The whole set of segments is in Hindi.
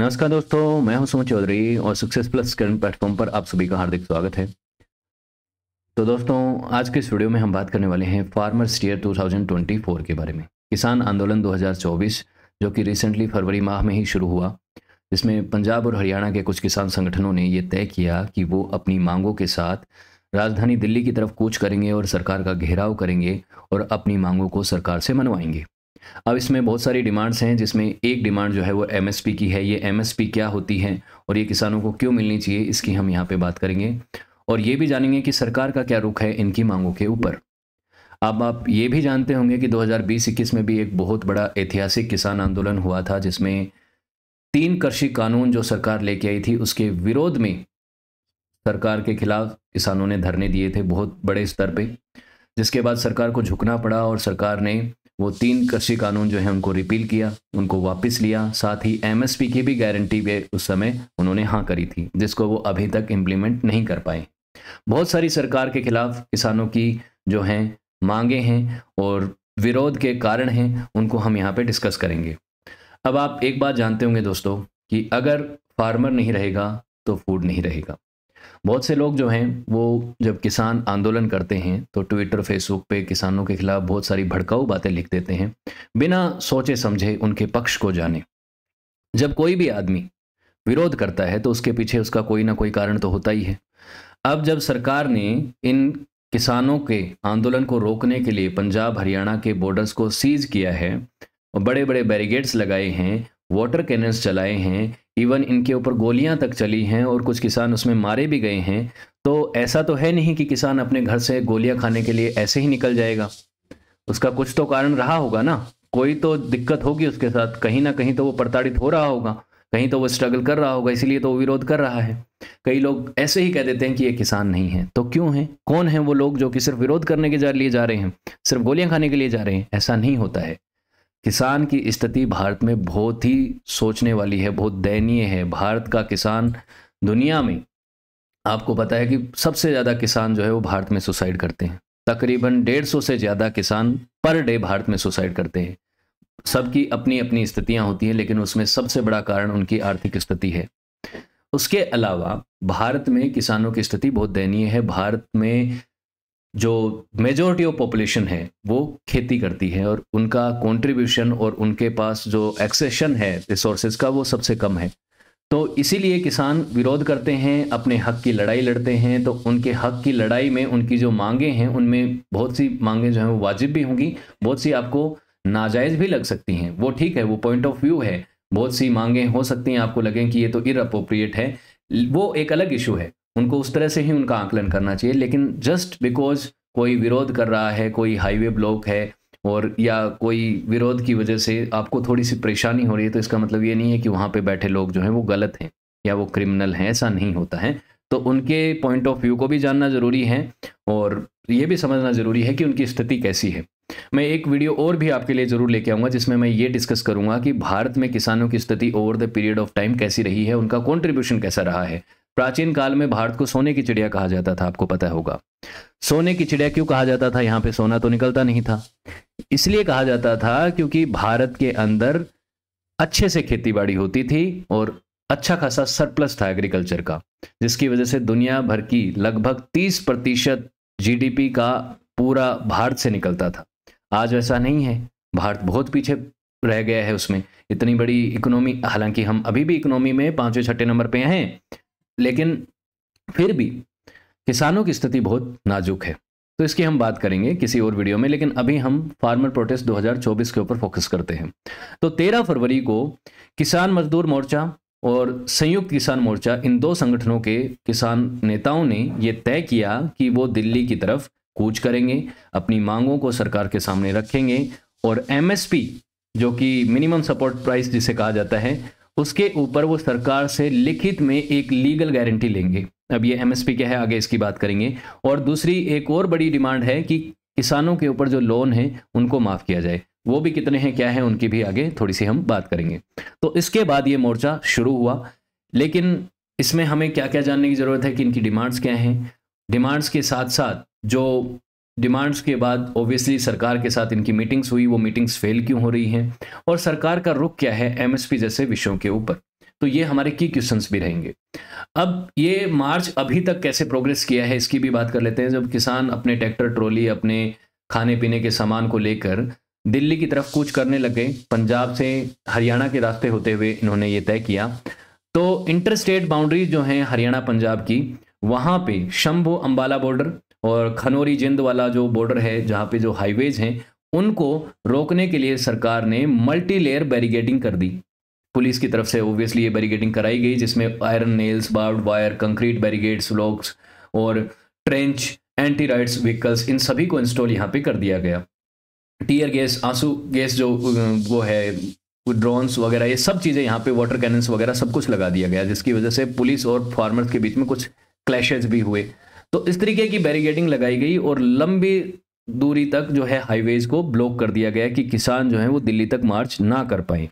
नमस्कार दोस्तों मैं हूं सुमन चौधरी और सक्सेस प्लस करंट प्लेटफॉर्म पर आप सभी का हार्दिक स्वागत है तो दोस्तों आज के इस वीडियो में हम बात करने वाले हैं फार्मर्स ईयर 2024 के बारे में किसान आंदोलन 2024 जो कि रिसेंटली फरवरी माह में ही शुरू हुआ जिसमें पंजाब और हरियाणा के कुछ किसान संगठनों ने ये तय किया कि वो अपनी मांगों के साथ राजधानी दिल्ली की तरफ कूच करेंगे और सरकार का घेराव करेंगे और अपनी मांगों को सरकार से मनवाएंगे अब इसमें बहुत सारी डिमांड्स हैं जिसमें एक डिमांड जो है वो एमएसपी की है ये एमएसपी क्या होती है और ये किसानों को क्यों मिलनी चाहिए इसकी हम यहाँ पे बात करेंगे और ये भी जानेंगे कि सरकार का क्या रुख है इनकी मांगों के ऊपर अब आप ये भी जानते होंगे कि 2020-21 में भी एक बहुत बड़ा ऐतिहासिक किसान आंदोलन हुआ था जिसमें तीन कृषि कानून जो सरकार लेके आई थी उसके विरोध में सरकार के खिलाफ किसानों ने धरने दिए थे बहुत बड़े स्तर पे जिसके बाद सरकार को झुकना पड़ा और सरकार ने वो तीन कृषि कानून जो है उनको रिपील किया उनको वापस लिया साथ ही एमएसपी की भी गारंटी पे उस समय उन्होंने हाँ करी थी जिसको वो अभी तक इम्प्लीमेंट नहीं कर पाए बहुत सारी सरकार के खिलाफ किसानों की जो हैं मांगे हैं और विरोध के कारण हैं उनको हम यहाँ पे डिस्कस करेंगे अब आप एक बात जानते होंगे दोस्तों कि अगर फार्मर नहीं रहेगा तो फूड नहीं रहेगा बहुत से लोग जो हैं वो जब किसान आंदोलन करते हैं तो ट्विटर फेसबुक पे किसानों के खिलाफ बहुत सारी भड़काऊ बातें लिख देते हैं बिना सोचे समझे उनके पक्ष को जाने जब कोई भी आदमी विरोध करता है तो उसके पीछे उसका कोई ना कोई कारण तो होता ही है अब जब सरकार ने इन किसानों के आंदोलन को रोकने के लिए पंजाब हरियाणा के बॉर्डर्स को सीज किया है और बड़े बड़े बैरिगेड्स लगाए हैं वाटर कैनल्स चलाए हैं इवन इनके ऊपर गोलियां तक चली हैं और कुछ किसान उसमें मारे भी गए हैं तो ऐसा तो है नहीं कि किसान अपने घर से गोलियां खाने के लिए ऐसे ही निकल जाएगा उसका कुछ तो कारण रहा होगा ना कोई तो दिक्कत होगी उसके साथ कहीं ना कहीं तो वो प्रताड़ित हो रहा होगा कहीं तो वो स्ट्रगल कर रहा होगा इसीलिए तो वो विरोध कर रहा है कई लोग ऐसे ही कह देते हैं कि ये किसान नहीं है तो क्यों है कौन है वो लोग जो कि सिर्फ विरोध करने के लिए जा रहे हैं सिर्फ गोलियां खाने के लिए जा रहे हैं ऐसा नहीं होता है किसान की स्थिति भारत में बहुत ही सोचने वाली है बहुत दयनीय है भारत का किसान दुनिया में आपको पता है कि सबसे ज़्यादा किसान जो है वो भारत में सुसाइड करते हैं तकरीबन डेढ़ सौ से ज़्यादा किसान पर डे भारत में सुसाइड करते हैं सबकी अपनी अपनी स्थितियां होती हैं लेकिन उसमें सबसे बड़ा कारण उनकी आर्थिक स्थिति है उसके अलावा भारत में किसानों की स्थिति बहुत दयनीय है भारत में जो मेजोरिटी ऑफ पॉपुलेशन है वो खेती करती है और उनका कंट्रीब्यूशन और उनके पास जो एक्सेशन है रिसोर्सेज का वो सबसे कम है तो इसीलिए किसान विरोध करते हैं अपने हक की लड़ाई लड़ते हैं तो उनके हक की लड़ाई में उनकी जो मांगे हैं उनमें बहुत सी मांगे जो हैं वो वाजिब भी होंगी बहुत सी आपको नाजायज़ भी लग सकती हैं वो ठीक है वो पॉइंट ऑफ व्यू है बहुत सी मांगे हो सकती हैं आपको लगें कि ये तो इरअप्रोप्रिएट है वो एक अलग इशू है उनको उस तरह से ही उनका आकलन करना चाहिए लेकिन जस्ट बिकॉज कोई विरोध कर रहा है कोई हाईवे ब्लॉक है और या कोई विरोध की वजह से आपको थोड़ी सी परेशानी हो रही है तो इसका मतलब ये नहीं है कि वहाँ पे बैठे लोग जो हैं वो गलत हैं या वो क्रिमिनल हैं ऐसा नहीं होता है तो उनके पॉइंट ऑफ व्यू को भी जानना ज़रूरी है और ये भी समझना ज़रूरी है कि उनकी स्थिति कैसी है मैं एक वीडियो और भी आपके लिए ज़रूर लेके आऊँगा जिसमें मैं ये डिस्कस करूँगा कि भारत में किसानों की स्थिति over the period of time कैसी रही है उनका कॉन्ट्रीब्यूशन कैसा रहा है प्राचीन काल में भारत को सोने की चिड़िया कहा जाता था आपको पता होगा सोने की चिड़िया क्यों कहा जाता था यहाँ पे सोना तो निकलता नहीं था इसलिए कहा जाता था क्योंकि भारत के अंदर अच्छे से खेतीबाड़ी होती थी और अच्छा खासा सरप्लस था एग्रीकल्चर का जिसकी वजह से दुनिया भर की लगभग तीस प्रतिशत जीडीपी का पूरा भारत से निकलता था आज वैसा नहीं है भारत बहुत पीछे रह गया है उसमें इतनी बड़ी इकोनॉमी हालांकि हम अभी भी इकोनॉमी में पांचवें छठे नंबर पे हैं लेकिन फिर भी किसानों की स्थिति बहुत नाजुक है तो इसकी हम बात करेंगे किसी और वीडियो में लेकिन अभी हम फार्मर प्रोटेस्ट 2024 के ऊपर फोकस करते हैं तो 13 फरवरी को किसान मजदूर मोर्चा और संयुक्त किसान मोर्चा इन दो संगठनों के किसान नेताओं ने यह तय किया कि वो दिल्ली की तरफ कूच करेंगे अपनी मांगों को सरकार के सामने रखेंगे और एमएसपी जो कि मिनिमम सपोर्ट प्राइस जिसे कहा जाता है उसके ऊपर वो सरकार से लिखित में एक लीगल गारंटी लेंगे अब ये एमएसपी क्या है आगे इसकी बात करेंगे और दूसरी एक और बड़ी डिमांड है कि किसानों के ऊपर जो लोन है उनको माफ़ किया जाए वो भी कितने हैं क्या है उनकी भी आगे थोड़ी सी हम बात करेंगे तो इसके बाद ये मोर्चा शुरू हुआ लेकिन इसमें हमें क्या क्या जानने की ज़रूरत है कि इनकी डिमांड्स क्या हैं डिमांड्स के साथ साथ जो डिमांड्स के बाद ऑब्वियसली सरकार के साथ इनकी मीटिंग्स हुई वो मीटिंग्स फेल क्यों हो रही हैं और सरकार का रुख क्या है एमएसपी जैसे विषयों के ऊपर तो ये हमारे की क्वेश्चंस भी रहेंगे अब ये मार्च अभी तक कैसे प्रोग्रेस किया है इसकी भी बात कर लेते हैं जब किसान अपने ट्रैक्टर ट्रॉली अपने खाने पीने के सामान को लेकर दिल्ली की तरफ कूच करने लगे पंजाब से हरियाणा के रास्ते होते हुए इन्होंने ये तय किया तो इंटर स्टेट बाउंड्रीज जो हैं हरियाणा पंजाब की वहाँ पे शंभू अम्बाला बॉर्डर और खनौरी जिंद वाला जो बॉर्डर है जहाँ पे जो हाईवेज हैं उनको रोकने के लिए सरकार ने मल्टी लेयर बैरिगेटिंग कर दी पुलिस की तरफ से ओबियसली ये बैरिगेटिंग कराई गई जिसमें iron nails barbed wire concrete barricades locks और ट्रेंच एंटी राइड्स व्हीकल्स इन सभी को इंस्टॉल यहाँ पे कर दिया गया टीयर गैस आंसू गैस जो वो है ड्रोन्स वगैरह ये सब चीज़ें यहाँ पे वाटर कैनन्स वगैरह सब कुछ लगा दिया गया जिसकी वजह से पुलिस और फार्मर्स के बीच में कुछ क्लैशेज भी हुए तो इस तरीके की बैरिगेडिंग लगाई गई और लंबी दूरी तक जो है हाईवेज को ब्लॉक कर दिया गया कि किसान जो है वो दिल्ली तक मार्च ना कर पाए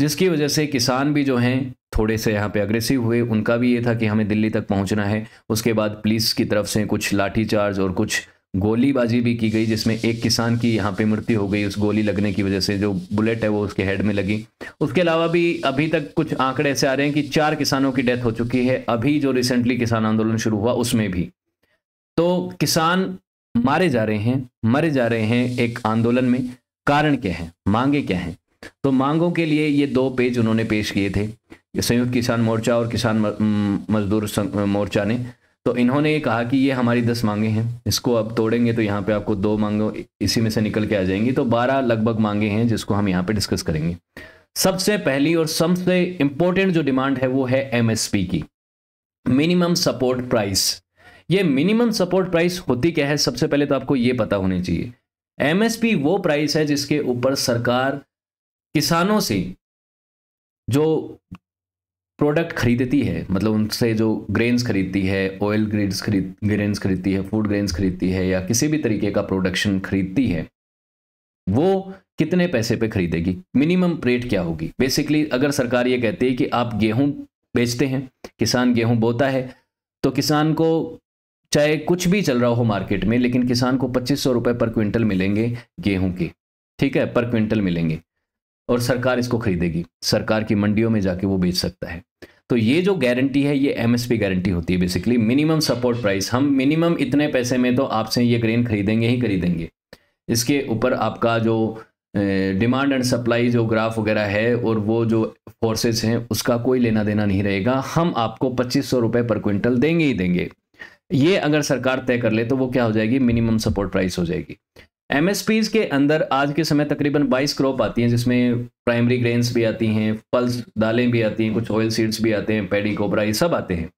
जिसकी वजह से किसान भी जो हैं थोड़े से यहाँ पे अग्रेसिव हुए उनका भी ये था कि हमें दिल्ली तक पहुँचना है उसके बाद पुलिस की तरफ से कुछ लाठी चार्ज और कुछ गोलीबाजी भी की गई जिसमें एक किसान की यहाँ पे मृत्यु हो गई उस गोली लगने की वजह से जो बुलेट है वो उसके हेड में लगी उसके अलावा भी अभी तक कुछ आंकड़े ऐसे आ रहे हैं कि चार किसानों की डेथ हो चुकी है अभी जो रिसेंटली किसान आंदोलन शुरू हुआ उसमें भी तो किसान मारे जा रहे हैं मरे जा रहे हैं एक आंदोलन में कारण क्या है मांगे क्या हैं तो मांगों के लिए ये दो पेज उन्होंने पेश किए थे संयुक्त किसान मोर्चा और किसान मजदूर मोर्चा ने तो इन्होंने ये कहा कि ये हमारी दस मांगे हैं इसको अब तोड़ेंगे तो यहाँ पे आपको दो मांगों इसी में से निकल के आ जाएंगी तो बारह लगभग मांगे हैं जिसको हम यहाँ पे डिस्कस करेंगे सबसे पहली और सबसे इंपॉर्टेंट जो डिमांड है वो है एमएसपी की मिनिमम सपोर्ट प्राइस ये मिनिमम सपोर्ट प्राइस होती क्या है सबसे पहले तो आपको ये पता होने चाहिए एमएसपी वो प्राइस है जिसके ऊपर सरकार किसानों से जो प्रोडक्ट खरीदती है मतलब उनसे जो ग्रेन्स खरीदती है ऑयल ग्रेन्स खरीद ग्रेन्स खरीदती है फूड ग्रेन्स खरीदती है या किसी भी तरीके का प्रोडक्शन खरीदती है वो कितने पैसे पे खरीदेगी मिनिमम रेट क्या होगी बेसिकली अगर सरकार ये कहती है कि आप गेहूं बेचते हैं किसान गेहूं बोता है तो किसान को चाहे कुछ भी चल रहा हो मार्केट में लेकिन किसान को पच्चीस सौ रुपये पर क्विंटल मिलेंगे गेहूं के ठीक है पर क्विंटल मिलेंगे और सरकार इसको खरीदेगी सरकार की मंडियों में जाके वो बेच सकता है तो ये जो गारंटी है ये एमएसपी गारंटी होती है बेसिकली मिनिमम सपोर्ट प्राइस हम मिनिमम इतने पैसे में तो आपसे ये ग्रेन खरीदेंगे ही खरीदेंगे इसके ऊपर आपका जो डिमांड एंड सप्लाई जो ग्राफ वगैरह है और वो जो फोर्सेस हैं उसका कोई लेना देना नहीं रहेगा हम आपको पच्चीस सौ रुपये पर क्विंटल देंगे ही देंगे ये अगर सरकार तय कर ले तो वो क्या हो जाएगी मिनिमम सपोर्ट प्राइस हो जाएगी एम के अंदर आज के समय तकरीबन 22 क्रॉप आती हैं जिसमें प्राइमरी ग्रेन्स भी आती हैं फल्स दालें भी आती हैं कुछ ऑयल सीड्स भी आते हैं पेडी कोबरा ये सब आते हैं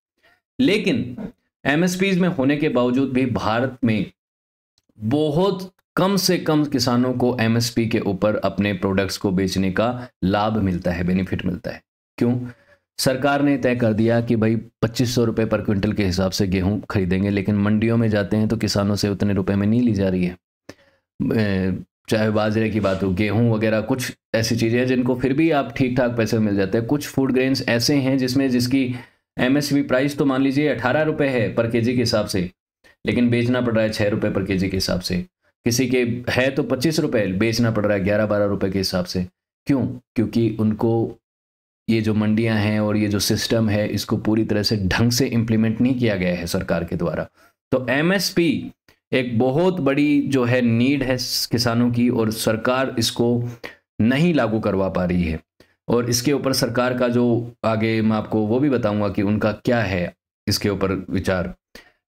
लेकिन एम में होने के बावजूद भी भारत में बहुत कम से कम किसानों को एम के ऊपर अपने प्रोडक्ट्स को बेचने का लाभ मिलता है बेनिफिट मिलता है क्यों सरकार ने तय कर दिया कि भाई पच्चीस सौ रुपये पर क्विंटल के हिसाब से गेहूं खरीदेंगे लेकिन मंडियों में जाते हैं तो किसानों से उतने रुपए में नहीं ली जा रही है चाहे बाजरे की बात हो गेहूं वगैरह कुछ ऐसी चीज़ें हैं जिनको फिर भी आप ठीक ठाक पैसे मिल जाते हैं कुछ फूड ग्रेन्स ऐसे हैं जिसमें जिसकी एम प्राइस तो मान लीजिए अठारह रुपये है पर के के हिसाब से लेकिन बेचना पड़ रहा है छः रुपये पर के के हिसाब से किसी के है तो पच्चीस रुपये बेचना पड़ रहा है ग्यारह बारह रुपये के हिसाब से क्यों क्योंकि उनको ये जो मंडियां हैं और ये जो सिस्टम है इसको पूरी तरह से ढंग से इम्प्लीमेंट नहीं किया गया है सरकार के द्वारा तो एमएसपी एक बहुत बड़ी जो है नीड है किसानों की और सरकार इसको नहीं लागू करवा पा रही है और इसके ऊपर सरकार का जो आगे मैं आपको वो भी बताऊंगा कि उनका क्या है इसके ऊपर विचार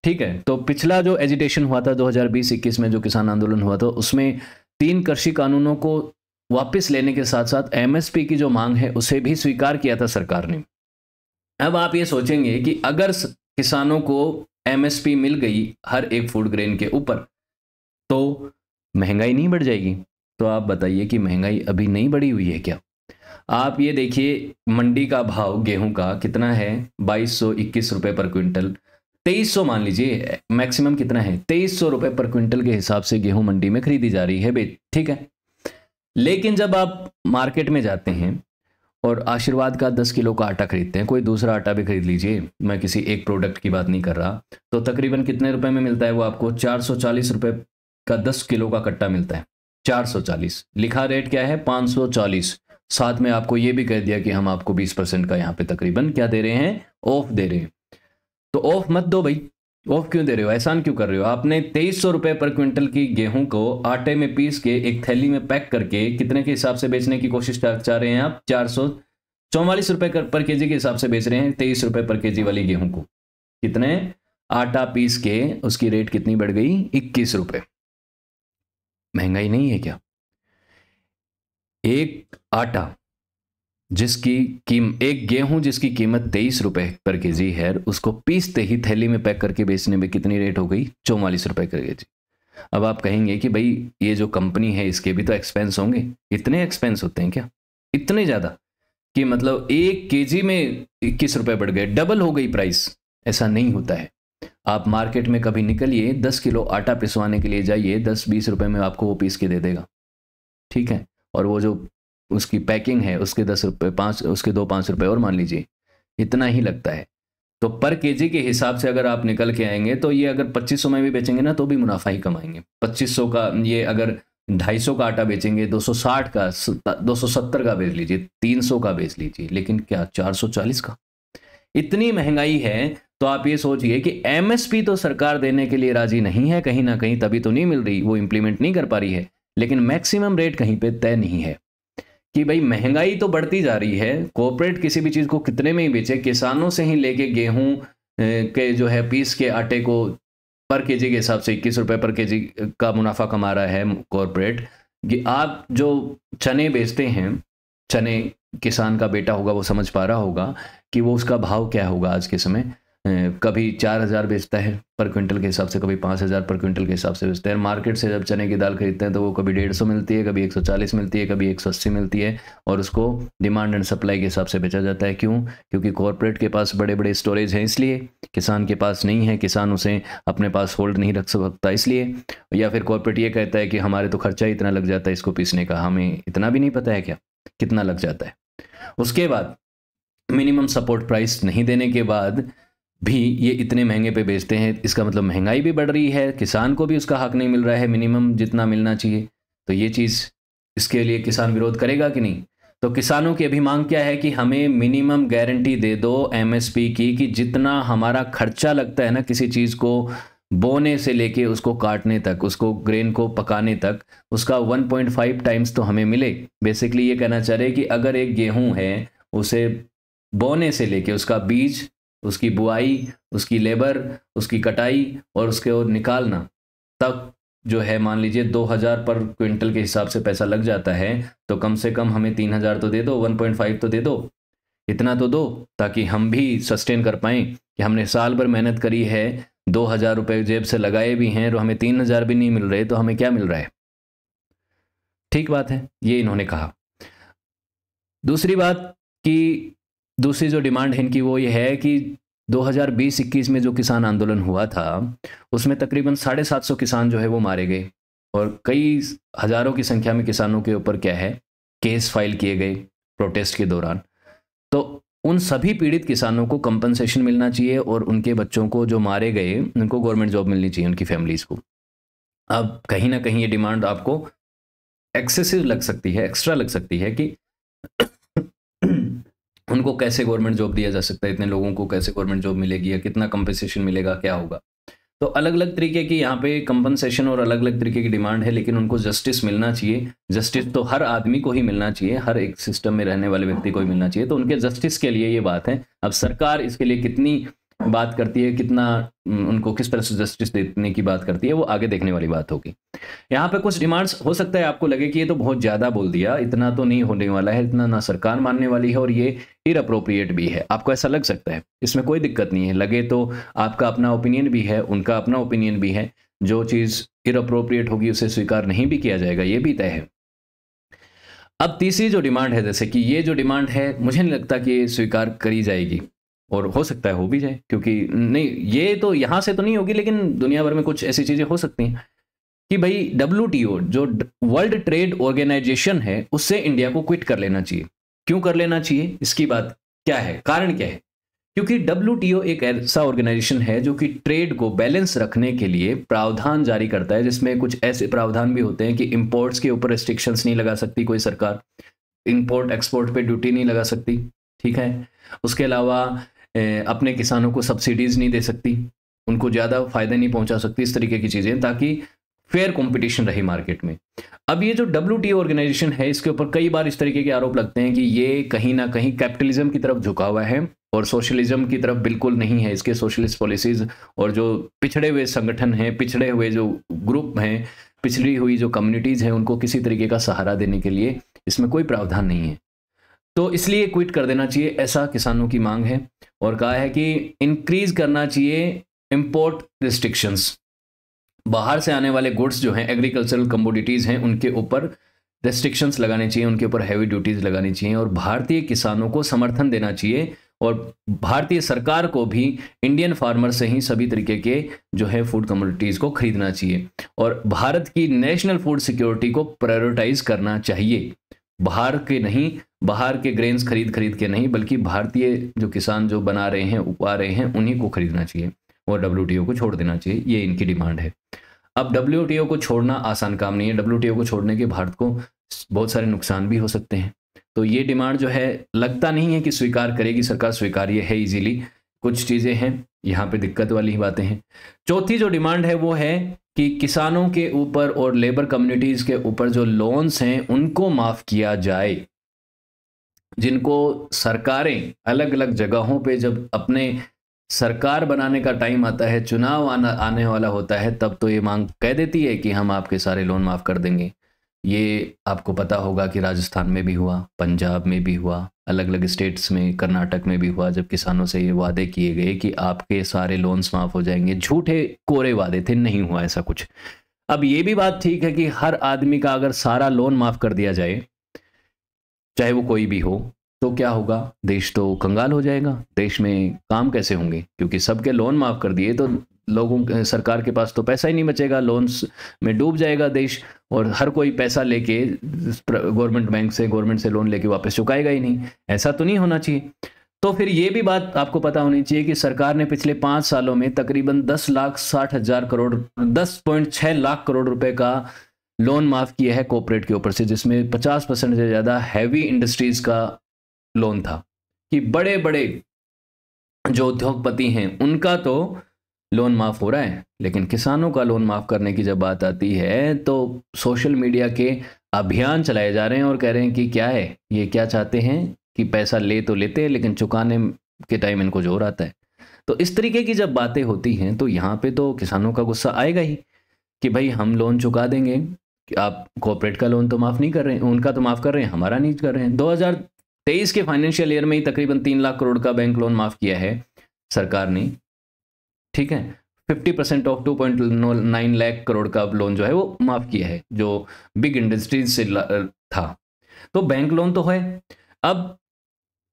ठीक है तो पिछला जो एजिटेशन हुआ था 2020-21 में जो किसान आंदोलन हुआ था उसमें तीन कृषि कानूनों को वापस लेने के साथ साथ एमएसपी की जो मांग है उसे भी स्वीकार किया था सरकार ने अब आप ये सोचेंगे कि अगर किसानों को एमएसपी मिल गई हर एक फूड ग्रेन के ऊपर तो महंगाई नहीं बढ़ जाएगी तो आप बताइए कि महंगाई अभी नहीं बढ़ी हुई है क्या आप ये देखिए मंडी का भाव गेहूं का कितना है बाईस सौ इक्कीस पर क्विंटल तेईस सौ मान लीजिए मैक्सिमम कितना है तेईस सौ पर क्विंटल के हिसाब से गेहूं मंडी में खरीदी जा रही है ठीक है लेकिन जब आप मार्केट में जाते हैं और आशीर्वाद का दस किलो का आटा खरीदते हैं कोई दूसरा आटा भी खरीद लीजिए मैं किसी एक प्रोडक्ट की बात नहीं कर रहा तो तकरीबन कितने रुपए में मिलता है वो आपको चार सौ चालीस रुपये का दस किलो का कट्टा मिलता है चार सौ चालीस लिखा रेट क्या है पाँच सौ चालीस साथ में आपको ये भी कह दिया कि हम आपको बीस परसेंट का यहाँ पे तकरीबन क्या दे रहे हैं ऑफ दे रहे हैं तो ऑफ मत दो भाई ऑफ क्यों दे रहे हो एहसान क्यों कर रहे हो आपने तेईस सौ रुपये पर क्विंटल की गेहूं को आटे में पीस के एक थैली में पैक करके कितने के हिसाब से बेचने की कोशिश चाह रहे हैं आप चार सौ चौवालीस रुपये पर के जी के हिसाब से बेच रहे हैं तेईस रुपये पर के जी वाली गेहूं को कितने आटा पीस के उसकी रेट कितनी बढ़ गई इक्कीस रुपये महंगाई नहीं है क्या एक आटा जिसकी कीम एक गेहूं जिसकी कीमत तेईस रुपए पर के जी है उसको पीसते ही थैली में पैक करके बेचने में कितनी रेट हो गई चौवालीस रुपए कर के जी अब आप कहेंगे कि भाई ये जो कंपनी है इसके भी तो एक्सपेंस होंगे इतने एक्सपेंस होते हैं क्या इतने ज़्यादा कि मतलब एक के में इक्कीस रुपये बढ़ गए डबल हो गई प्राइस ऐसा नहीं होता है आप मार्केट में कभी निकलिए दस किलो आटा पिसवाने के लिए जाइए दस बीस रुपए में आपको वो पीस के दे देगा ठीक है और वो जो उसकी पैकिंग है उसके दस रुपये पाँच उसके दो पाँच रुपये और मान लीजिए इतना ही लगता है तो पर केजी के हिसाब से अगर आप निकल के आएंगे तो ये अगर 2500 में भी बेचेंगे ना तो भी मुनाफा ही कमाएंगे 2500 का ये अगर 250 का आटा बेचेंगे 260 का 270 का बेच लीजिए 300 का बेच लीजिए लेकिन क्या 440 का इतनी महंगाई है तो आप ये सोचिए कि एमएसपी तो सरकार देने के लिए राजी नहीं है कहीं ना कहीं तभी तो नहीं मिल रही वो इम्प्लीमेंट नहीं कर पा रही है लेकिन मैक्सिमम रेट कहीं पर तय नहीं है कि भाई महंगाई तो बढ़ती जा रही है कॉपरेट किसी भी चीज़ को कितने में ही बेचे किसानों से ही लेके गेहूं के जो है पीस के आटे को पर के के हिसाब से इक्कीस रुपये पर के का मुनाफा कमा रहा है कॉरपोरेट आप जो चने बेचते हैं चने किसान का बेटा होगा वो समझ पा रहा होगा कि वो उसका भाव क्या होगा आज के समय कभी चार हज़ार बेचता है पर क्विंटल के हिसाब से कभी पाँच हज़ार पर क्विंटल के हिसाब से बेचता है मार्केट से जब चने की दाल खरीदते हैं तो वो कभी डेढ़ सौ मिलती है कभी एक सौ चालीस मिलती है कभी एक सौ अस्सी मिलती है और उसको डिमांड एंड सप्लाई के हिसाब से बेचा जाता है क्यों क्योंकि कॉरपोरेट के पास बड़े बड़े स्टोरेज हैं इसलिए किसान के पास नहीं है किसान उसे अपने पास होल्ड नहीं रख सकता इसलिए या फिर कॉरपोरेट ये कहता है कि हमारे तो खर्चा ही इतना लग जाता है इसको पीसने का हमें इतना भी नहीं पता है क्या कितना लग जाता है उसके बाद मिनिमम सपोर्ट प्राइस नहीं देने के बाद भी ये इतने महंगे पे बेचते हैं इसका मतलब महंगाई भी बढ़ रही है किसान को भी उसका हक नहीं मिल रहा है मिनिमम जितना मिलना चाहिए तो ये चीज़ इसके लिए किसान विरोध करेगा कि नहीं तो किसानों की अभी मांग क्या है कि हमें मिनिमम गारंटी दे दो एमएसपी की कि जितना हमारा खर्चा लगता है ना किसी चीज़ को बोने से लेके उसको काटने तक उसको ग्रेन को पकाने तक उसका 1.5 टाइम्स तो हमें मिले बेसिकली ये कहना चाह रहे कि अगर एक गेहूं है उसे बोने से लेके उसका बीज उसकी बुआई उसकी लेबर उसकी कटाई और उसके और निकालना तक जो है मान लीजिए 2000 पर क्विंटल के हिसाब से पैसा लग जाता है तो कम से कम हमें तीन हजार तो दे दो 1.5 तो दे दो इतना तो दो ताकि हम भी सस्टेन कर पाएँ कि हमने साल भर मेहनत करी है दो हज़ार रुपये जेब से लगाए भी हैं और हमें तीन हज़ार भी नहीं मिल रहे तो हमें क्या मिल रहा है ठीक बात है ये इन्होंने कहा दूसरी बात कि दूसरी जो डिमांड है इनकी वो ये है कि 2020-21 में जो किसान आंदोलन हुआ था उसमें तकरीबन साढ़े सात सौ किसान जो है वो मारे गए और कई हज़ारों की संख्या में किसानों के ऊपर क्या है केस फाइल किए गए प्रोटेस्ट के दौरान तो उन सभी पीड़ित किसानों को कंपनसेशन मिलना चाहिए और उनके बच्चों को जो मारे गए उनको गवर्नमेंट जॉब मिलनी चाहिए उनकी फैमिलीज़ को अब कहीं ना कहीं ये डिमांड आपको एक्सेसिव लग सकती है एक्स्ट्रा लग सकती है कि उनको कैसे गवर्नमेंट जॉब दिया जा सकता है इतने लोगों को कैसे गवर्नमेंट जॉब मिलेगी या कितना कंपनसेशन मिलेगा क्या होगा तो अलग अलग तरीके की यहाँ पे कंपनसेशन और अलग अलग तरीके की डिमांड है लेकिन उनको जस्टिस मिलना चाहिए जस्टिस तो हर आदमी को ही मिलना चाहिए हर एक सिस्टम में रहने वाले व्यक्ति को ही मिलना चाहिए तो उनके जस्टिस के लिए ये बात है अब सरकार इसके लिए कितनी बात करती है कितना उनको किस तरह से जस्टिस देने की बात करती है वो आगे देखने वाली बात होगी यहाँ पे कुछ डिमांड्स हो सकता है आपको लगे कि ये तो बहुत ज़्यादा बोल दिया इतना तो नहीं होने वाला है इतना ना सरकार मानने वाली है और ये इर अप्रोप्रिएट भी है आपको ऐसा लग सकता है इसमें कोई दिक्कत नहीं है लगे तो आपका अपना ओपिनियन भी है उनका अपना ओपिनियन भी है जो चीज़ इर अप्रोप्रिएट होगी उसे स्वीकार नहीं भी किया जाएगा ये भी तय है अब तीसरी जो डिमांड है जैसे कि ये जो डिमांड है मुझे नहीं लगता कि ये स्वीकार करी जाएगी और हो सकता है हो भी जाए क्योंकि नहीं ये तो यहाँ से तो नहीं होगी लेकिन दुनिया भर में कुछ ऐसी चीज़ें हो सकती हैं कि भाई डब्ल्यू जो वर्ल्ड ट्रेड ऑर्गेनाइजेशन है उससे इंडिया को क्विट कर लेना चाहिए क्यों कर लेना चाहिए इसकी बात क्या है कारण क्या है क्योंकि डब्ल्यू एक ऐसा ऑर्गेनाइजेशन है जो कि ट्रेड को बैलेंस रखने के लिए प्रावधान जारी करता है जिसमें कुछ ऐसे प्रावधान भी होते हैं कि इम्पोर्ट्स के ऊपर रिस्ट्रिक्शंस नहीं लगा सकती कोई सरकार इम्पोर्ट एक्सपोर्ट पे ड्यूटी नहीं लगा सकती ठीक है उसके अलावा अपने किसानों को सब्सिडीज़ नहीं दे सकती उनको ज़्यादा फायदा नहीं पहुंचा सकती इस तरीके की चीज़ें ताकि फेयर कंपटीशन रहे मार्केट में अब ये जो डब्ल्यू ऑर्गेनाइजेशन है इसके ऊपर कई बार इस तरीके के आरोप लगते हैं कि ये कहीं ना कहीं कैपिटलिज्म की तरफ झुका हुआ है और सोशलिज्म की तरफ बिल्कुल नहीं है इसके सोशलिस्ट पॉलिसीज और जो पिछड़े हुए संगठन हैं पिछड़े हुए जो ग्रुप हैं पिछड़ी हुई जो कम्युनिटीज़ हैं उनको किसी तरीके का सहारा देने के लिए इसमें कोई प्रावधान नहीं है तो इसलिए क्विट कर देना चाहिए ऐसा किसानों की मांग है और कहा है कि इंक्रीज करना चाहिए इम्पोर्ट रिस्ट्रिक्शंस बाहर से आने वाले गुड्स जो हैं एग्रीकल्चरल कमोडिटीज़ हैं उनके ऊपर रेस्ट्रिक्शंस लगाने चाहिए उनके ऊपर हैवी ड्यूटीज़ लगानी चाहिए और भारतीय किसानों को समर्थन देना चाहिए और भारतीय सरकार को भी इंडियन फार्मर से ही सभी तरीके के जो है फूड कमोडिटीज़ को खरीदना चाहिए और भारत की नेशनल फूड सिक्योरिटी को प्रायोरिटाइज करना चाहिए बाहर के नहीं बाहर के ग्रेन्स खरीद खरीद के नहीं बल्कि भारतीय जो किसान जो बना रहे हैं उगा रहे हैं उन्हीं को खरीदना चाहिए और डब्ल्यू को छोड़ देना चाहिए ये इनकी डिमांड है अब डब्ल्यू को छोड़ना आसान काम नहीं है डब्ल्यू को छोड़ने के भारत को बहुत सारे नुकसान भी हो सकते हैं तो ये डिमांड जो है लगता नहीं है कि स्वीकार करेगी सरकार स्वीकार्य है इजीली कुछ चीज़ें हैं यहाँ पे दिक्कत वाली ही बातें हैं चौथी जो डिमांड है वो है कि किसानों के ऊपर और लेबर कम्युनिटीज़ के ऊपर जो लोन्स हैं उनको माफ़ किया जाए जिनको सरकारें अलग अलग जगहों पे जब अपने सरकार बनाने का टाइम आता है चुनाव आना आने वाला होता है तब तो ये मांग कह देती है कि हम आपके सारे लोन माफ़ कर देंगे ये आपको पता होगा कि राजस्थान में भी हुआ पंजाब में भी हुआ अलग अलग स्टेट्स में कर्नाटक में भी हुआ जब किसानों से ये वादे किए गए कि आपके सारे लोन्स माफ हो जाएंगे झूठे कोरे वादे थे नहीं हुआ ऐसा कुछ अब ये भी बात ठीक है कि हर आदमी का अगर सारा लोन माफ कर दिया जाए चाहे वो कोई भी हो तो क्या होगा देश तो कंगाल हो जाएगा देश में काम कैसे होंगे क्योंकि सबके लोन माफ कर दिए तो लोगों सरकार के पास तो पैसा ही नहीं बचेगा लोन्स में डूब जाएगा देश और हर कोई पैसा लेके गवर्नमेंट बैंक से गवर्नमेंट से लोन लेके वापस चुकाएगा ही नहीं ऐसा तो नहीं होना चाहिए तो फिर ये भी बात आपको पता होनी चाहिए कि सरकार ने पिछले पाँच सालों में तकरीबन दस लाख साठ हजार करोड़ दस पॉइंट छः लाख करोड़ रुपए का लोन माफ़ किया है कॉपरेट के ऊपर से जिसमें पचास परसेंट से ज़्यादा हैवी इंडस्ट्रीज़ का लोन था कि बड़े बड़े जो उद्योगपति हैं उनका तो लोन माफ़ हो रहा है लेकिन किसानों का लोन माफ़ करने की जब बात आती है तो सोशल मीडिया के अभियान चलाए जा रहे हैं और कह रहे हैं कि क्या है ये क्या चाहते हैं कि पैसा ले तो लेते हैं लेकिन चुकाने के टाइम इनको जोर आता है तो इस तरीके की जब बातें होती हैं तो यहाँ पे तो किसानों का गुस्सा आएगा ही कि भाई हम लोन चुका देंगे कि आप कॉपरेट का लोन तो माफ़ नहीं कर रहे हैं उनका तो माफ़ कर रहे हैं हमारा नहीं कर रहे हैं 2023 के फाइनेंशियल ईयर में ही तकरीबन तीन लाख करोड़ का बैंक लोन माफ़ किया है सरकार ने ठीक है fifty percent of two point lakh crore का लोन जो है वो माफ़ किया है जो बिग इंडस्ट्रीज से था तो बैंक लोन तो है अब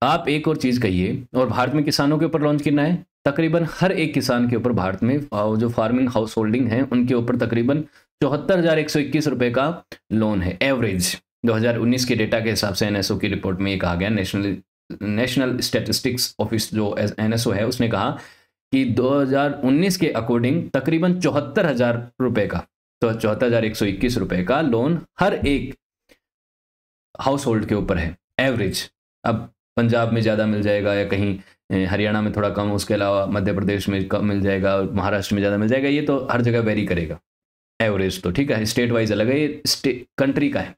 आप एक और चीज़ कहिए और भारत में किसानों के ऊपर लॉन्च करना है तकरीबन हर एक किसान के ऊपर भारत में जो फार्मिंग हाउस होल्डिंग है उनके ऊपर तकरीबन चौहत्तर हज़ार एक सौ इक्कीस का लोन है एवरेज 2019 के डेटा के हिसाब से एनएसओ की रिपोर्ट में ये कहा गया नेशनल नेशनल स्टेटिस्टिक्स ऑफिस जो एनएसओ है उसने कहा कि 2019 के अकॉर्डिंग तकरीबन चौहत्तर हजार रुपये का तो चौहत्तर हजार एक सौ इक्कीस रुपए का लोन हर एक हाउस होल्ड के ऊपर है एवरेज अब पंजाब में ज़्यादा मिल जाएगा या कहीं हरियाणा में थोड़ा कम उसके अलावा मध्य प्रदेश में कम मिल जाएगा और महाराष्ट्र में ज़्यादा मिल जाएगा ये तो हर जगह वेरी करेगा एवरेज तो ठीक है स्टेट वाइज अलग है ये कंट्री का है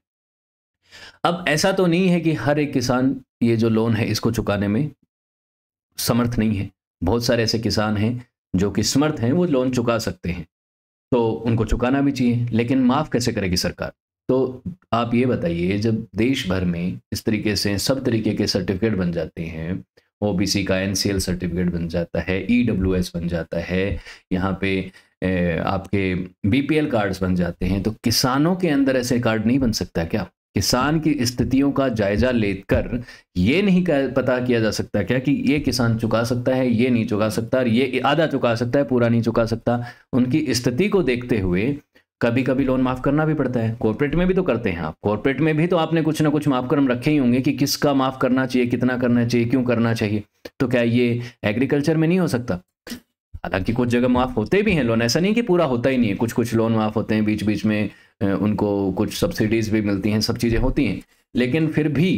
अब ऐसा तो नहीं है कि हर एक किसान ये जो लोन है इसको चुकाने में समर्थ नहीं है बहुत सारे ऐसे किसान हैं जो कि समर्थ हैं वो लोन चुका सकते हैं तो उनको चुकाना भी चाहिए लेकिन माफ़ कैसे करेगी सरकार तो आप ये बताइए जब देश भर में इस तरीके से सब तरीके के सर्टिफिकेट बन जाते हैं ओ का एन सर्टिफिकेट बन जाता है ई e बन जाता है यहाँ पे आपके बी कार्ड्स बन जाते हैं तो किसानों के अंदर ऐसे कार्ड नहीं बन सकता क्या किसान की स्थितियों का जायजा लेकर ये नहीं पता किया जा सकता क्या कि ये किसान चुका सकता है ये नहीं चुका सकता ये आधा चुका सकता है पूरा नहीं चुका सकता उनकी स्थिति को देखते हुए कभी कभी लोन माफ़ करना भी पड़ता है कॉर्पोरेट में भी तो करते हैं आप कॉर्पोरेट में भी तो आपने कुछ ना कुछ मापक्रम रखे ही होंगे कि किसका माफ़ करना चाहिए कितना करना चाहिए क्यों करना चाहिए तो क्या ये एग्रीकल्चर में नहीं हो सकता हालांकि कुछ जगह माफ़ होते भी हैं लोन ऐसा नहीं कि पूरा होता ही नहीं है कुछ कुछ लोन माफ़ होते हैं बीच बीच में उनको कुछ सब्सिडीज़ भी मिलती हैं सब चीज़ें होती हैं लेकिन फिर भी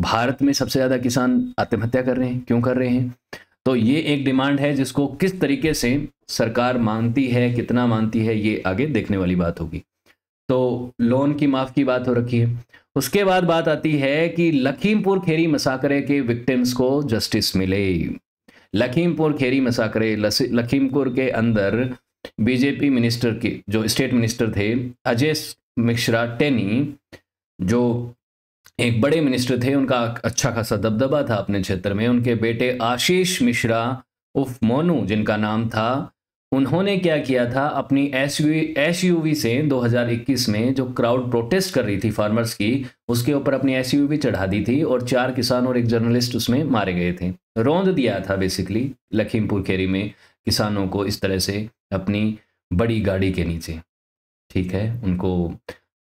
भारत में सबसे ज़्यादा किसान आत्महत्या कर रहे हैं क्यों कर रहे हैं तो ये एक डिमांड है जिसको किस तरीके से सरकार मानती है कितना मानती है ये आगे देखने वाली बात होगी तो लोन की माफ़ की बात हो रखी है उसके बाद बात आती है कि लखीमपुर खेरी मसाकरे के विक्टिम्स को जस्टिस मिले लखीमपुर खेरी मसाकरे लखीमपुर के अंदर बीजेपी मिनिस्टर के जो स्टेट मिनिस्टर थे अजय मिश्रा टेनी जो एक बड़े मिनिस्टर थे उनका अच्छा खासा दबदबा था अपने क्षेत्र में उनके बेटे आशीष मिश्रा उफ मोनू जिनका नाम था उन्होंने क्या किया था अपनी एस यू से 2021 में जो क्राउड प्रोटेस्ट कर रही थी फार्मर्स की उसके ऊपर अपनी एस चढ़ा दी थी और चार किसान और एक जर्नलिस्ट उसमें मारे गए थे रोंद दिया था बेसिकली लखीमपुर खेरी में किसानों को इस तरह से अपनी बड़ी गाड़ी के नीचे ठीक है उनको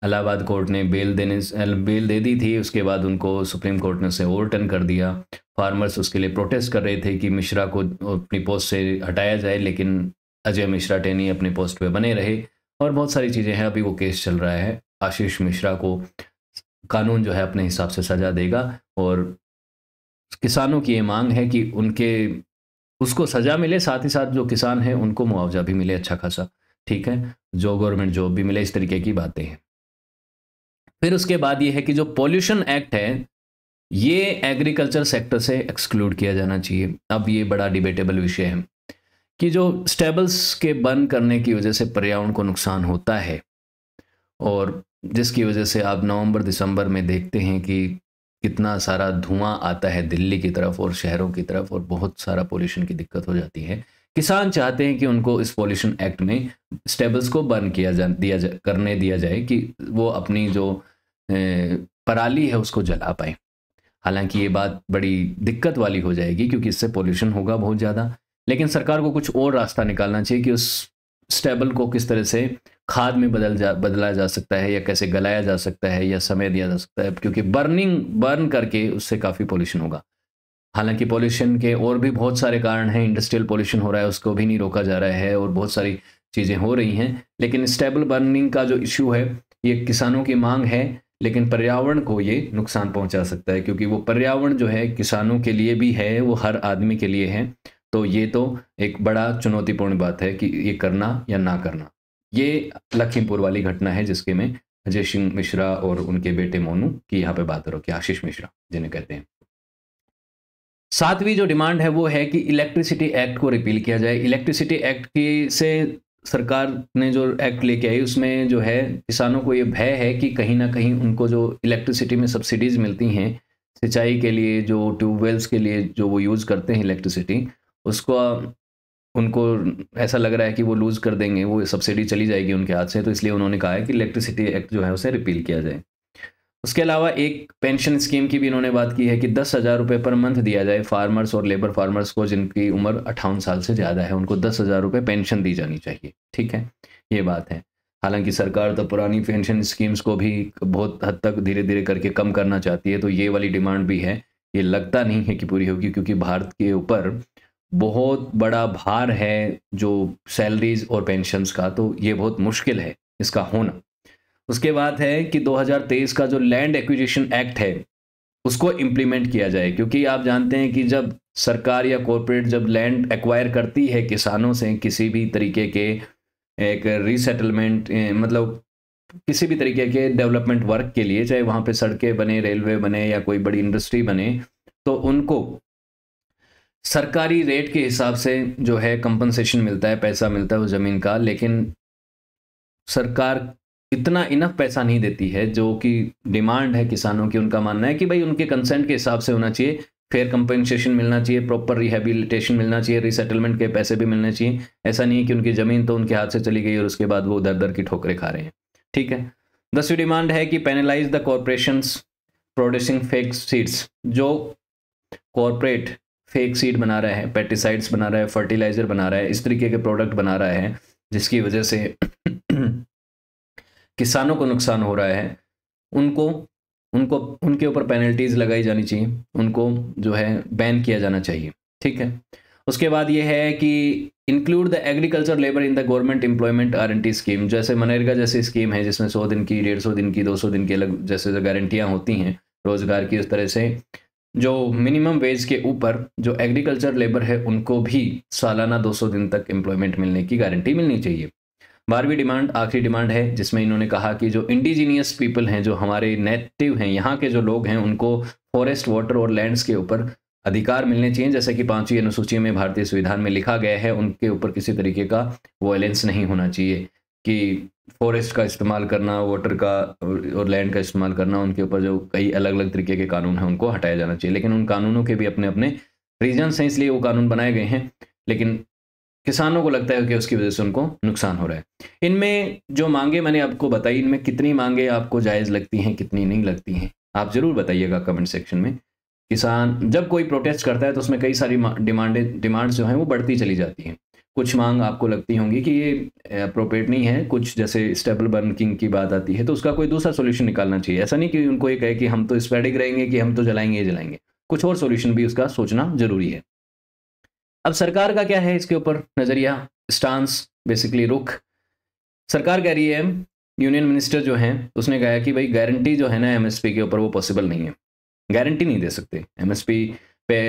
अलाहाबाद कोर्ट ने बेल देने बेल दे दी थी उसके बाद उनको सुप्रीम कोर्ट ने उसे ओवरटर्न कर दिया फार्मर्स उसके लिए प्रोटेस्ट कर रहे थे कि मिश्रा को अपनी पोस्ट से हटाया जाए लेकिन अजय मिश्रा टेनी अपने पोस्ट पे बने रहे और बहुत सारी चीज़ें हैं अभी वो केस चल रहा है आशीष मिश्रा को कानून जो है अपने हिसाब से सजा देगा और किसानों की ये मांग है कि उनके उसको सज़ा मिले साथ ही साथ जो किसान हैं उनको मुआवजा भी मिले अच्छा खासा ठीक है जो गवर्नमेंट जॉब भी मिले इस तरीके की बातें हैं फिर उसके बाद ये है कि जो पॉल्यूशन एक्ट है ये एग्रीकल्चर सेक्टर से एक्सक्लूड किया जाना चाहिए अब ये बड़ा डिबेटेबल विषय है कि जो स्टेबल्स के बंद करने की वजह से पर्यावरण को नुकसान होता है और जिसकी वजह से आप नवंबर दिसंबर में देखते हैं कि कितना सारा धुआं आता है दिल्ली की तरफ और शहरों की तरफ और बहुत सारा पोल्यूशन की दिक्कत हो जाती है किसान चाहते हैं कि उनको इस पॉल्यूशन एक्ट में स्टेबल्स को बर्न किया जा दिया जा करने दिया जाए कि वो अपनी जो पराली है उसको जला पाए हालांकि ये बात बड़ी दिक्कत वाली हो जाएगी क्योंकि इससे पोल्यूशन होगा बहुत ज़्यादा लेकिन सरकार को कुछ और रास्ता निकालना चाहिए कि उस स्टेबल को किस तरह से खाद में बदल जा बदला जा सकता है या कैसे गलाया जा सकता है या समय दिया जा सकता है क्योंकि बर्निंग बर्न करके उससे काफ़ी पोल्यूशन होगा हालांकि पोल्यूशन के और भी बहुत सारे कारण हैं इंडस्ट्रियल पोल्यूशन हो रहा है उसको भी नहीं रोका जा रहा है और बहुत सारी चीज़ें हो रही हैं लेकिन स्टेबल बर्निंग का जो इश्यू है ये किसानों की मांग है लेकिन पर्यावरण को ये नुकसान पहुंचा सकता है क्योंकि वो पर्यावरण जो है किसानों के लिए भी है वो हर आदमी के लिए है तो ये तो एक बड़ा चुनौतीपूर्ण बात है कि ये करना या ना करना ये लखीमपुर वाली घटना है जिसके में अजय सिंह मिश्रा और उनके बेटे मोनू की यहाँ पे बात कि आशीष मिश्रा जिन्हें कहते हैं सातवीं जो डिमांड है वो है कि इलेक्ट्रिसिटी एक्ट को रिपील किया जाए इलेक्ट्रिसिटी एक्ट की से सरकार ने जो एक्ट लेके आई उसमें जो है किसानों को ये भय है कि कहीं ना कहीं उनको जो इलेक्ट्रिसिटी में सब्सिडीज़ मिलती हैं सिंचाई के लिए जो ट्यूबवेल्स के लिए जो वो यूज़ करते हैं इलेक्ट्रिसिटी उसको उनको ऐसा लग रहा है कि वो लूज़ कर देंगे वो सब्सिडी चली जाएगी उनके हाथ से तो इसलिए उन्होंने कहा है कि इलेक्ट्रिसिटी एक्ट जो है उसे रिपील किया जाए उसके अलावा एक पेंशन स्कीम की भी इन्होंने बात की है कि दस हज़ार रुपये पर मंथ दिया जाए फार्मर्स और लेबर फार्मर्स को जिनकी उम्र अट्ठावन साल से ज़्यादा है उनको दस हज़ार रुपये पेंशन दी जानी चाहिए ठीक है ये बात है हालांकि सरकार तो पुरानी पेंशन स्कीम्स को भी बहुत हद तक धीरे धीरे करके कम करना चाहती है तो ये वाली डिमांड भी है ये लगता नहीं है कि पूरी होगी क्योंकि भारत के ऊपर बहुत बड़ा भार है जो सैलरीज और पेंशन्स का तो ये बहुत मुश्किल है इसका होना उसके बाद है कि 2023 का जो लैंड एक्विजिशन एक्ट है उसको इम्प्लीमेंट किया जाए क्योंकि आप जानते हैं कि जब सरकार या कॉरपोरेट जब लैंड एक्वायर करती है किसानों से किसी भी तरीके के एक रीसेटलमेंट मतलब किसी भी तरीके के डेवलपमेंट वर्क के लिए चाहे वहाँ पे सड़कें बने रेलवे बने या कोई बड़ी इंडस्ट्री बने तो उनको सरकारी रेट के हिसाब से जो है कंपनसेशन मिलता है पैसा मिलता है उस ज़मीन का लेकिन सरकार इतना इनफ पैसा नहीं देती है जो कि डिमांड है किसानों की उनका मानना है कि भाई उनके कंसेंट के हिसाब से होना चाहिए फेयर कंपनसेशन मिलना चाहिए प्रॉपर रिहेबिलिटेशन मिलना चाहिए रिसेटलमेंट के पैसे भी मिलने चाहिए ऐसा नहीं है कि उनकी ज़मीन तो उनके हाथ से चली गई और उसके बाद वो उधर दर की ठोकरें खा रहे हैं ठीक है दसवीं डिमांड है कि penalise the corporation producing fake seeds जो कॉरपोरेट फेक सीड बना रहा है पेस्टिसाइड्स बना रहा है फर्टिलाइज़र बना रहा है इस तरीके के प्रोडक्ट बना रहा है जिसकी वजह से किसानों को नुकसान हो रहा है उनको उनको उनके ऊपर पेनल्टीज़ लगाई जानी चाहिए उनको जो है बैन किया जाना चाहिए ठीक है उसके बाद ये है कि include the agriculture labour in the government employment guarantee scheme जैसे मनरेगा जैसी स्कीम है जिसमें सौ दिन की डेढ़ सौ दिन की दो सौ दिन की अलग जैसे जो गारंटियाँ होती हैं रोज़गार की उस तरह से जो मिनिमम वेज के ऊपर जो एग्रीकल्चर लेबर है उनको भी सालाना 200 दिन तक एम्प्लॉयमेंट मिलने की गारंटी मिलनी चाहिए बारहवीं डिमांड आखिरी डिमांड है जिसमें इन्होंने कहा कि जो इंडिजीनियस पीपल हैं जो हमारे नेटिव हैं यहाँ के जो लोग हैं उनको फॉरेस्ट वाटर और लैंड्स के ऊपर अधिकार मिलने चाहिए जैसे कि पांचवी अनुसूची में भारतीय संविधान में लिखा गया है उनके ऊपर किसी तरीके का वॉयलेंस नहीं होना चाहिए कि फॉरेस्ट का इस्तेमाल करना वाटर का और लैंड का इस्तेमाल करना उनके ऊपर जो कई अलग अलग तरीके के कानून हैं उनको हटाया जाना चाहिए लेकिन उन कानूनों के भी अपने अपने रीजन्स हैं इसलिए वो कानून बनाए गए हैं लेकिन किसानों को लगता है कि उसकी वजह से उनको नुकसान हो रहा है इनमें जो मांगे मैंने आपको बताई इनमें कितनी मांगे आपको जायज़ लगती हैं कितनी नहीं लगती हैं आप ज़रूर बताइएगा कमेंट सेक्शन में किसान जब कोई प्रोटेस्ट करता है तो उसमें कई सारी डिमांडें डिमांड्स जो हैं वो बढ़ती चली जाती हैं कुछ मांग आपको लगती होंगी कि ये अप्रोप्रिएट नहीं है कुछ जैसे स्टेबल बर्निंग की बात आती है तो उसका कोई दूसरा सोल्यूशन निकालना चाहिए ऐसा नहीं कि उनको ये कहे कि हम तो स्पेडिक रहेंगे कि हम तो जलाएंगे जलाएंगे कुछ और सोल्यूशन भी उसका सोचना जरूरी है अब सरकार का क्या है इसके ऊपर नज़रिया स्टांस बेसिकली रुख सरकार कह रही है यूनियन मिनिस्टर जो हैं उसने कहा कि भाई गारंटी जो है ना एमएसपी के ऊपर वो पॉसिबल नहीं है गारंटी नहीं दे सकते एमएसपी पे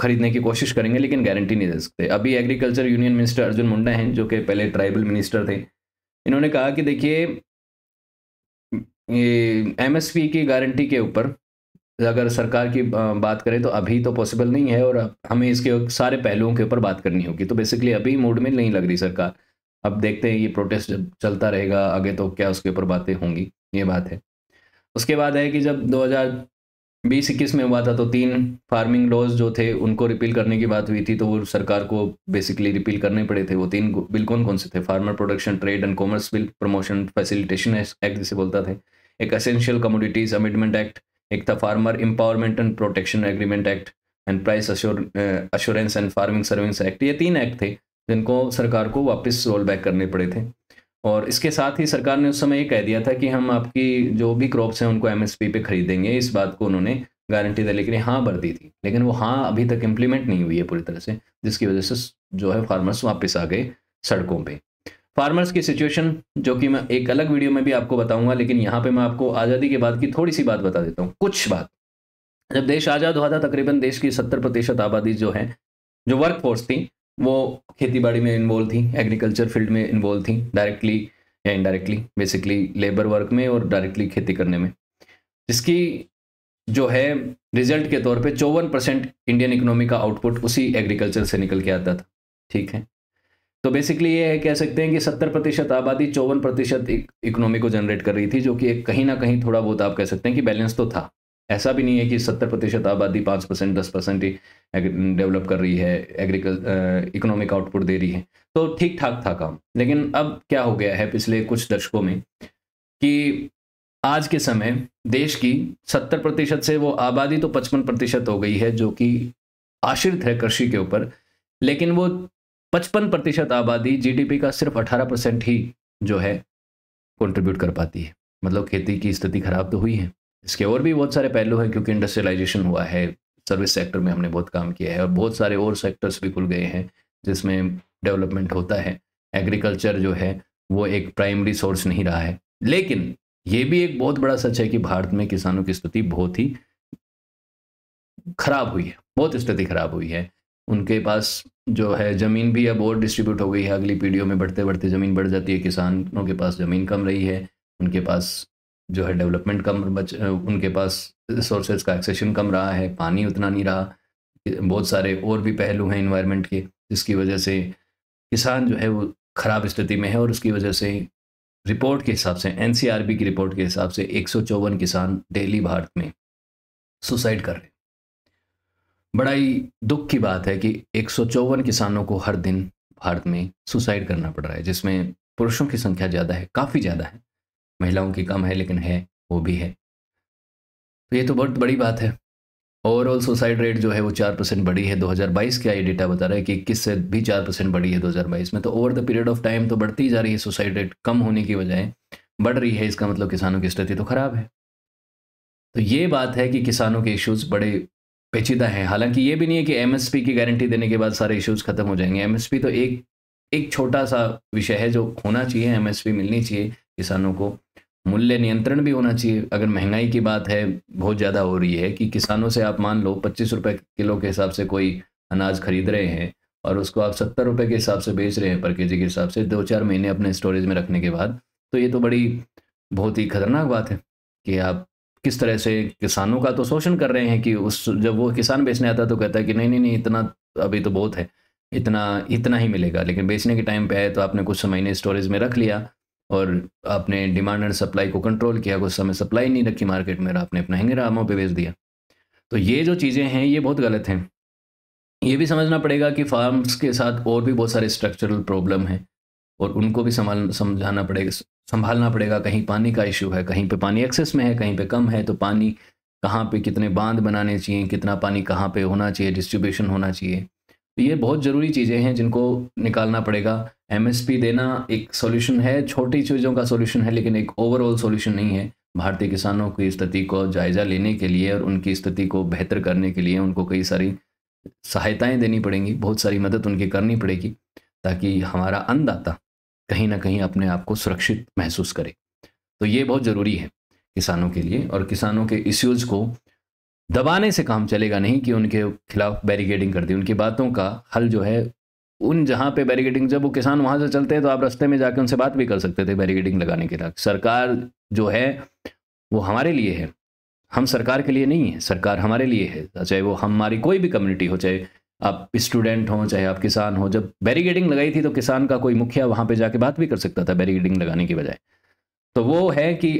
खरीदने की कोशिश करेंगे लेकिन गारंटी नहीं दे सकते अभी agriculture union minister Arjun Munda हैं जो कि पहले ट्राइबल मिनिस्टर थे इन्होंने कहा कि देखिए एम एस पी की गारंटी के ऊपर अगर सरकार की बात करें तो अभी तो पॉसिबल नहीं है और हमें इसके सारे पहलुओं के ऊपर बात करनी होगी तो बेसिकली अभी मूड में नहीं लग रही सरकार अब देखते हैं ये प्रोटेस्ट जब चलता रहेगा आगे तो क्या उसके ऊपर बातें होंगी ये बात है उसके बाद है कि जब बीस इक्कीस में हुआ था तो तीन फार्मिंग लॉज जो थे उनको रिपील करने की बात हुई थी तो वो सरकार को बेसिकली रिपील करने पड़े थे वो तीन बिल कौन कौन से थे farmer production trade and commerce bill promotion facilitation act जिसे बोलता था एक असेंशियल कमोडिटीज अमेंडमेंट एक्ट एक था farmer empowerment and protection agreement act and price assurance and farming service act ये तीन एक्ट थे जिनको सरकार को वापस रोल बैक करने पड़े थे और इसके साथ ही सरकार ने उस समय ये कह दिया था कि हम आपकी जो भी क्रॉप्स हैं उनको एमएसपी पे खरीदेंगे इस बात को उन्होंने गारंटी दे लेकिन हाँ भर दी थी लेकिन वो हाँ अभी तक इम्प्लीमेंट नहीं हुई है पूरी तरह से जिसकी वजह से जो है फार्मर्स वापस आ गए सड़कों पर फार्मर्स की सिचुएशन जो कि मैं एक अलग वीडियो में भी आपको बताऊंगा लेकिन यहाँ पे मैं आपको आज़ादी के बाद की थोड़ी सी बात बता देता हूँ कुछ बात जब देश आज़ाद हुआ था तकरीबन देश की सत्तर प्रतिशत आबादी जो है जो वर्क फोर्स थी वो खेती बाड़ी में इन्वॉल्व थी एग्रीकल्चर फील्ड में इन्वॉल्व थी डायरेक्टली या इनडायरेक्टली बेसिकली लेबर वर्क में और डायरेक्टली खेती करने में जिसकी जो है रिजल्ट के तौर पे चौवन परसेंट इंडियन इकोनॉमी का आउटपुट उसी एग्रीकल्चर से निकल के आता था ठीक है तो बेसिकली ये है कह सकते हैं कि सत्तर प्रतिशत आबादी चौवन प्रतिशत इकोनॉमी को जनरेट कर रही थी जो कि एक कहीं ना कहीं थोड़ा बहुत आप कह सकते हैं कि बैलेंस तो था ऐसा भी नहीं है कि सत्तर प्रतिशत आबादी पाँच परसेंट दस परसेंट ही डेवलप कर रही है एग्रीकल इकोनॉमिक आउटपुट दे रही है तो ठीक ठाक था काम लेकिन अब क्या हो गया है पिछले कुछ दशकों में कि आज के समय देश की सत्तर प्रतिशत से वो आबादी तो पचपन प्रतिशत हो गई है जो कि आश्रित है कृषि के ऊपर लेकिन वो पचपन प्रतिशत आबादी जीडीपी का सिर्फ अठारह परसेंट ही जो है कंट्रीब्यूट कर पाती है मतलब खेती की स्थिति खराब तो हुई है इसके और भी बहुत सारे पहलू हैं क्योंकि इंडस्ट्रियलाइजेशन हुआ है सर्विस सेक्टर में हमने बहुत काम किया है और बहुत सारे और सेक्टर्स भी खुल गए हैं जिसमें डेवलपमेंट होता है एग्रीकल्चर जो है वो एक प्राइमरी सोर्स नहीं रहा है लेकिन ये भी एक बहुत बड़ा सच है कि भारत में किसानों की स्थिति बहुत ही खराब हुई है बहुत स्थिति खराब हुई है उनके पास जो है ज़मीन भी अब और डिस्ट्रीब्यूट हो गई है अगली पीढ़ियों में बढ़ते बढ़ते ज़मीन बढ़ जाती है किसानों के पास ज़मीन कम रही है उनके पास जो है डेवलपमेंट कम बच उनके पास रिसोर्सेज का एक्सेशन कम रहा है पानी उतना नहीं रहा बहुत सारे और भी पहलू हैं इन्वायरमेंट के जिसकी वजह से किसान जो है वो ख़राब स्थिति में है और उसकी वजह से रिपोर्ट के हिसाब से एन की रिपोर्ट के हिसाब से एक किसान डेली भारत में सुसाइड कर रहे हैं बड़ा ही दुख की बात है कि एक किसानों को हर दिन भारत में सुसाइड करना पड़ रहा है जिसमें पुरुषों की संख्या ज़्यादा है काफ़ी ज़्यादा है महिलाओं की कम है लेकिन है वो भी है तो ये तो बहुत बड़ी बात है ओवरऑल सुसाइड रेट जो है वो चार परसेंट बढ़ी है 2022 का ये डेटा बता रहा है कि इक्कीस से भी चार परसेंट बढ़ी है 2022 में तो over the period of time तो बढ़ती जा रही है सुसाइड रेट कम होने की बजाय बढ़ रही है इसका मतलब किसानों की स्थिति तो खराब है तो ये बात है कि किसानों के इश्यूज़ बड़े पेचीदा हैं हालांकि ये भी नहीं है कि एमएसपी की गारंटी देने के बाद सारे इश्यूज़ खत्म हो जाएंगे एमएसपी तो एक एक छोटा सा विषय है जो होना चाहिए एमएसपी मिलनी चाहिए किसानों को मूल्य नियंत्रण भी होना चाहिए अगर महंगाई की बात है बहुत ज़्यादा हो रही है कि किसानों से आप मान लो पच्चीस रुपये किलो के हिसाब से कोई अनाज खरीद रहे हैं और उसको आप सत्तर रुपये के हिसाब से बेच रहे हैं पर के जी के हिसाब से दो चार महीने अपने स्टोरेज में रखने के बाद तो ये तो बड़ी बहुत ही खतरनाक बात है कि आप किस तरह से किसानों का तो शोषण कर रहे हैं कि उस जब वो किसान बेचने आता तो कहता है कि नहीं नहीं नहीं इतना अभी तो बहुत है इतना इतना ही मिलेगा लेकिन बेचने के टाइम पे आए तो आपने कुछ महीने स्टोरेज में रख लिया और आपने डिमांड एंड सप्लाई को कंट्रोल किया कुछ समय सप्लाई नहीं रखी मार्केट में आपने अपना महंगे रामों पर बेच दिया तो ये जो चीज़ें हैं ये बहुत गलत हैं ये भी समझना पड़ेगा कि फार्म्स के साथ और भी बहुत सारे स्ट्रक्चरल प्रॉब्लम हैं और उनको भी संभाल समझाना पड़ेगा संभालना पड़ेगा कहीं पानी का इशू है कहीं पे पानी एक्सेस में है कहीं पे कम है तो पानी कहाँ पे कितने बांध बनाने चाहिए कितना पानी कहाँ पे होना चाहिए डिस्ट्रीब्यूशन होना चाहिए तो ये बहुत ज़रूरी चीज़ें हैं जिनको निकालना पड़ेगा एम देना एक सोल्यूशन है छोटी चीज़ों का सोल्यूशन है लेकिन एक ओवरऑल सोल्यूशन नहीं है भारतीय किसानों की स्थिति को जायज़ा लेने के लिए और उनकी स्थिति को बेहतर करने के लिए उनको कई सारी सहायताएं देनी पड़ेंगी बहुत सारी मदद उनकी करनी पड़ेगी ताकि हमारा अन्नदाता कहीं ना कहीं अपने आप को सुरक्षित महसूस करे तो ये बहुत ज़रूरी है किसानों के लिए और किसानों के इश्यूज़ को दबाने से काम चलेगा नहीं कि उनके खिलाफ बैरिकेडिंग कर दी उनकी बातों का हल जो है उन जहाँ पे बैरिकेडिंग जब वो किसान वहाँ से चलते हैं तो आप रास्ते में जाके उनसे बात भी कर सकते थे बैरिकेडिंग लगाने के लिए सरकार जो है वो हमारे लिए है हम सरकार के लिए नहीं है सरकार हमारे लिए है चाहे वो हमारी कोई भी कम्युनिटी हो चाहे आप स्टूडेंट हों चाहे आप किसान हो जब बैरिकेडिंग लगाई थी तो किसान का कोई मुखिया वहाँ पर जाके बात भी कर सकता था बैरिकेडिंग लगाने की बजाय तो वो है कि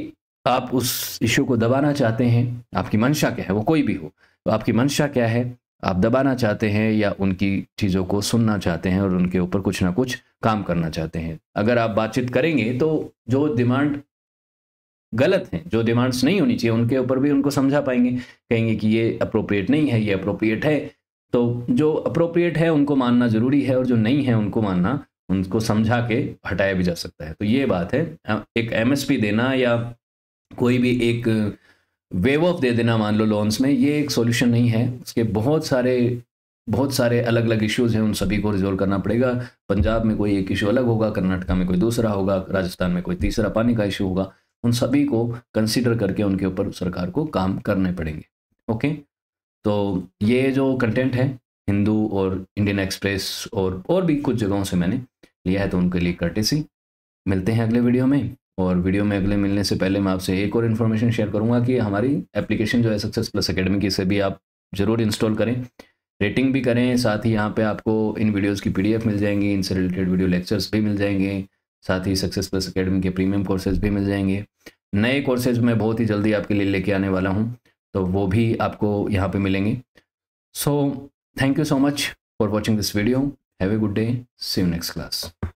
आप उस इशू को दबाना चाहते हैं आपकी मंशा क्या है वो कोई भी हो तो आपकी मंशा क्या है आप दबाना चाहते हैं या उनकी चीज़ों को सुनना चाहते हैं और उनके ऊपर कुछ ना कुछ काम करना चाहते हैं अगर आप बातचीत करेंगे तो जो डिमांड गलत हैं जो डिमांड्स नहीं होनी चाहिए उनके ऊपर भी उनको समझा पाएंगे कहेंगे कि ये अप्रोप्रिएट नहीं है ये अप्रोप्रिएट है तो जो अप्रोप्रिएट है उनको मानना ज़रूरी है और जो नहीं है उनको मानना उनको समझा के हटाया भी जा सकता है तो ये बात है एक एमएसपी देना या कोई भी एक वेव ऑफ दे देना मान लो लोन्स में ये एक सॉल्यूशन नहीं है उसके बहुत सारे बहुत सारे अलग अलग इश्यूज हैं उन सभी को रिजोल्व करना पड़ेगा पंजाब में कोई एक इशू अलग होगा कर्नाटका में कोई दूसरा होगा राजस्थान में कोई तीसरा पानी का इशू होगा उन सभी को कंसिडर करके उनके ऊपर सरकार को काम करने पड़ेंगे ओके तो ये जो कंटेंट है हिंदू और इंडियन एक्सप्रेस और और भी कुछ जगहों से मैंने लिया है तो उनके लिए कर्टेसी मिलते हैं अगले वीडियो में और वीडियो में अगले मिलने से पहले मैं आपसे एक और इन्फॉर्मेशन शेयर करूँगा कि हमारी एप्लीकेशन जो है सक्सेस प्लस अकेडमी की इसे भी आप ज़रूर इंस्टॉल करें रेटिंग भी करें साथ ही यहाँ पे आपको इन वीडियोस की पीडीएफ मिल जाएंगी इनसे रिलेटेड वीडियो लेक्चर्स भी मिल जाएंगे साथ ही सक्सेस प्लस अकेडमी के प्रीमियम कोर्सेज भी मिल जाएंगे नए कोर्सेज मैं बहुत ही जल्दी आपके लिए लेके आने वाला हूँ तो वो भी आपको यहाँ पर मिलेंगे so thank you so much for watching this video have a good day see you next class